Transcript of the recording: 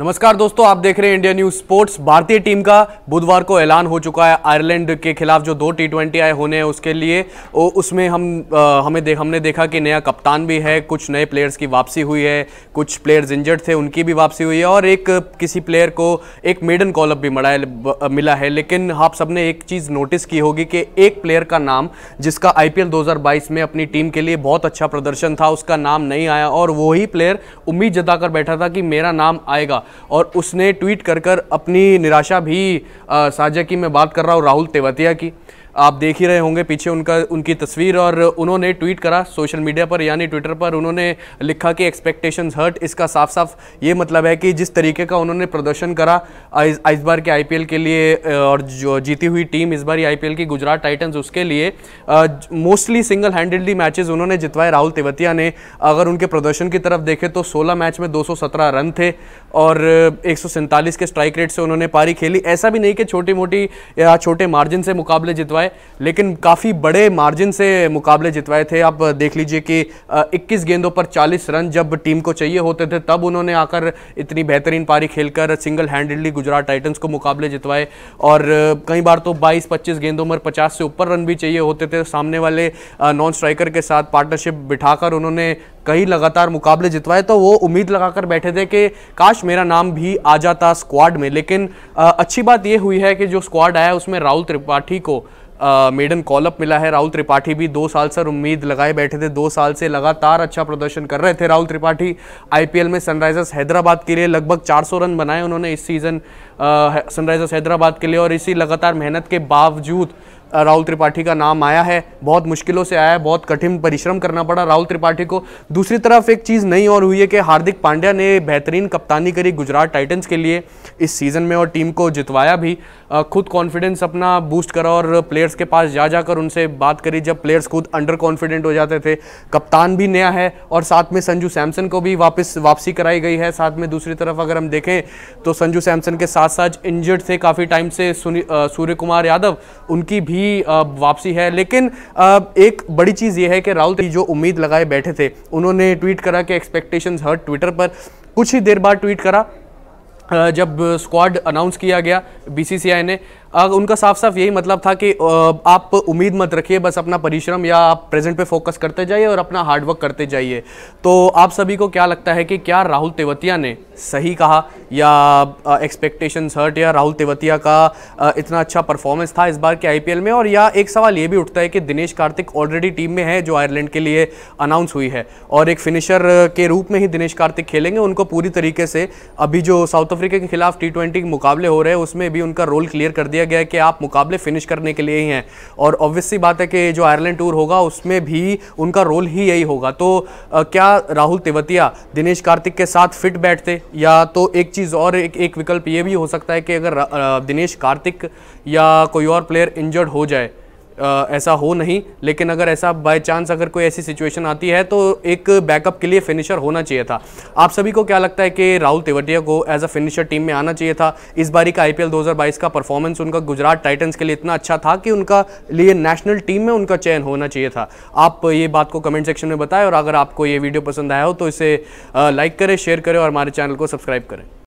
नमस्कार दोस्तों आप देख रहे हैं इंडिया न्यूज स्पोर्ट्स भारतीय टीम का बुधवार को ऐलान हो चुका है आयरलैंड के खिलाफ जो दो टी ट्वेंटी आए होने हैं उसके लिए उसमें हम आ, हमें दे, हमने देखा कि नया कप्तान भी है कुछ नए प्लेयर्स की वापसी हुई है कुछ प्लेयर्स इंजर्ड थे उनकी भी वापसी हुई है और एक किसी प्लेयर को एक मेडन कॉलअप भी मड़ा मिला है लेकिन आप सबने एक चीज़ नोटिस की होगी कि एक प्लेयर का नाम जिसका आई पी में अपनी टीम के लिए बहुत अच्छा प्रदर्शन था उसका नाम नहीं आया और वही प्लेयर उम्मीद जताकर बैठा था कि मेरा नाम आएगा और उसने ट्वीट कर कर अपनी निराशा भी साझा की मैं बात कर रहा हूँ राहुल तेवतिया की आप देख ही रहे होंगे पीछे उनका उनकी तस्वीर और उन्होंने ट्वीट करा सोशल मीडिया पर यानी ट्विटर पर उन्होंने लिखा कि एक्सपेक्टेशंस हर्ट इसका साफ साफ ये मतलब है कि जिस तरीके का उन्होंने प्रदर्शन करा इस, बार के आईपीएल के लिए और जो जीती हुई टीम इस बार आईपीएल की गुजरात टाइटन्स उसके लिए मोस्टली सिंगल हैंडेडली मैचेज उन्होंने जितवाए राहुल तिवतिया ने अगर उनके प्रदर्शन की तरफ देखें तो सोलह मैच में दो रन थे और एक के स्ट्राइक रेट से उन्होंने पारी खेली ऐसा भी नहीं कि छोटी मोटी या छोटे मार्जिन से मुकाबले जितवाए पाए लेकिन काफ़ी बड़े मार्जिन से मुकाबले जितवाए थे आप देख लीजिए कि 21 गेंदों पर 40 रन जब टीम को चाहिए होते थे तब उन्होंने आकर इतनी बेहतरीन पारी खेलकर सिंगल हैंडेडली गुजरात टाइटन्स को मुकाबले जितवाए और कई बार तो 22-25 गेंदों पर 50 से ऊपर रन भी चाहिए होते थे सामने वाले नॉन स्ट्राइकर के साथ पार्टनरशिप बिठाकर उन्होंने कई लगातार मुकाबले जितवाए तो वो उम्मीद लगाकर बैठे थे कि काश मेरा नाम भी आ जाता स्क्वाड में लेकिन आ, अच्छी बात ये हुई है कि जो स्क्वाड आया उसमें राहुल त्रिपाठी को मेडन कॉलअप मिला है राहुल त्रिपाठी भी दो साल से उम्मीद लगाए बैठे थे दो साल से लगातार अच्छा प्रदर्शन कर रहे थे राहुल त्रिपाठी आईपीएल में सनराइजर्स हैदराबाद के लिए लगभग 400 रन बनाए उन्होंने इस सीज़न सनराइजर्स हैदराबाद के लिए और इसी लगातार मेहनत के बावजूद राहुल त्रिपाठी का नाम आया है बहुत मुश्किलों से आया है बहुत कठिन परिश्रम करना पड़ा राहुल त्रिपाठी को दूसरी तरफ एक चीज़ नहीं और हुई है कि हार्दिक पांड्या ने बेहतरीन कप्तानी करी गुजरात टाइटंस के लिए इस सीज़न में और टीम को जितवाया भी खुद कॉन्फिडेंस अपना बूस्ट करा और प्लेयर्स के पास जा जाकर उनसे बात करी जब प्लेयर्स खुद अंडर कॉन्फिडेंट हो जाते थे कप्तान भी नया है और साथ में संजू सैमसन को भी वापस वापसी कराई गई है साथ में दूसरी तरफ अगर हम देखें तो संजू सैमसन के साथ साथ इंजर्ड थे काफ़ी टाइम से सूर्य कुमार यादव उनकी भी भी वापसी है लेकिन एक बड़ी चीज़ ये है कि राहुल जो उम्मीद लगाए बैठे थे उन्होंने ट्वीट करा कि एक्सपेक्टेशन हर्ट ट्विटर पर कुछ ही देर बाद ट्वीट करा जब स्क्वाड अनाउंस किया गया बीसीसीआई ने उनका साफ साफ यही मतलब था कि आप उम्मीद मत रखिए बस अपना परिश्रम या आप प्रेजेंट पे फोकस करते जाइए और अपना हार्डवर्क करते जाइए तो आप सभी को क्या लगता है कि क्या राहुल तेवतिया ने सही कहा या एक्सपेक्टेशंस हर्ट या राहुल तेवतिया का इतना अच्छा परफॉर्मेंस था इस बार के आई में और या एक सवाल ये भी उठता है कि दिनेश कार्तिक ऑलरेडी टीम में है जो आयरलैंड के लिए अनाउंस हुई है और एक फिनिशर के रूप में ही दिनेश कार्तिक खेलेंगे उनको पूरी तरीके से अभी जो साउथ अफ्रीका के खिलाफ टी मुकाबले हो रहे हैं उसमें भी उनका रोल क्लियर कर दिया दिया गया है कि आप मुकाबले फिनिश करने के लिए ही हैं और ऑब्वियसली बात है कि जो आयरलैंड टूर होगा उसमें भी उनका रोल ही यही होगा तो क्या राहुल तेवतिया दिनेश कार्तिक के साथ फिट बैठते या तो एक चीज़ और एक एक विकल्प ये भी हो सकता है कि अगर दिनेश कार्तिक या कोई और प्लेयर इंजर्ड हो जाए आ, ऐसा हो नहीं लेकिन अगर ऐसा बाय चांस अगर कोई ऐसी सिचुएशन आती है तो एक बैकअप के लिए फिनिशर होना चाहिए था आप सभी को क्या लगता है कि राहुल तेवटिया को एज अ फिनिशर टीम में आना चाहिए था इस बारी का आईपीएल 2022 का परफॉर्मेंस उनका गुजरात टाइटन्स के लिए इतना अच्छा था कि उनका लिए नेशनल टीम में उनका चयन होना चाहिए था आप ये बात को कमेंट सेक्शन में बताएं और अगर आपको ये वीडियो पसंद आया हो तो इसे लाइक करें शेयर करें और हमारे चैनल को सब्सक्राइब करें